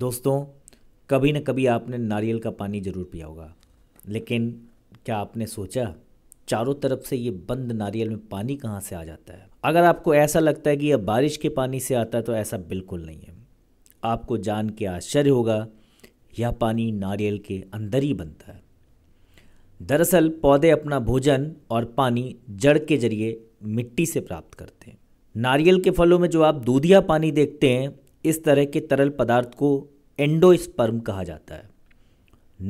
दोस्तों कभी न कभी आपने नारियल का पानी ज़रूर पिया होगा लेकिन क्या आपने सोचा चारों तरफ से ये बंद नारियल में पानी कहाँ से आ जाता है अगर आपको ऐसा लगता है कि यह बारिश के पानी से आता है तो ऐसा बिल्कुल नहीं है आपको जान के आश्चर्य होगा यह पानी नारियल के अंदर ही बनता है दरअसल पौधे अपना भोजन और पानी जड़ के जरिए मिट्टी से प्राप्त करते हैं नारियल के फलों में जो आप दूधिया पानी देखते हैं इस तरह के तरल पदार्थ को एंडोस्पर्म कहा जाता है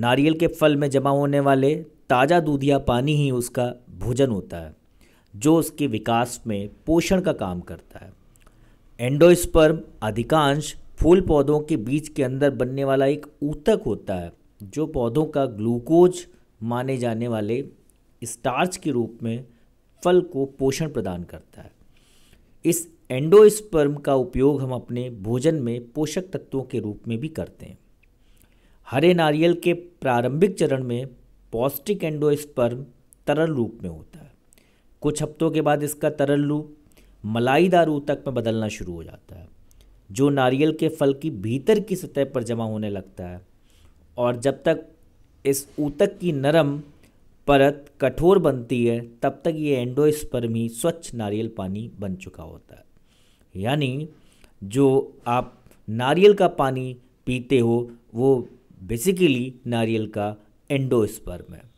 नारियल के फल में जमा होने वाले ताज़ा दूध या पानी ही उसका भोजन होता है जो उसके विकास में पोषण का काम करता है एंडोस्पर्म अधिकांश फूल पौधों के बीज के अंदर बनने वाला एक ऊतक होता है जो पौधों का ग्लूकोज माने जाने वाले स्टार्च के रूप में फल को पोषण प्रदान करता है इस एंडोस्पर्म का उपयोग हम अपने भोजन में पोषक तत्वों के रूप में भी करते हैं हरे नारियल के प्रारंभिक चरण में पौष्टिक एंडोस्पर्म तरल रूप में होता है कुछ हफ्तों के बाद इसका तरल रूप मलाईदार ऊतक में बदलना शुरू हो जाता है जो नारियल के फल की भीतर की सतह पर जमा होने लगता है और जब तक इस ऊतक की नरम परत कठोर बनती है तब तक ये एंडोस्पर्म ही स्वच्छ नारियल पानी बन चुका होता है यानी जो आप नारियल का पानी पीते हो वो बेसिकली नारियल का एंडोस्पर्म है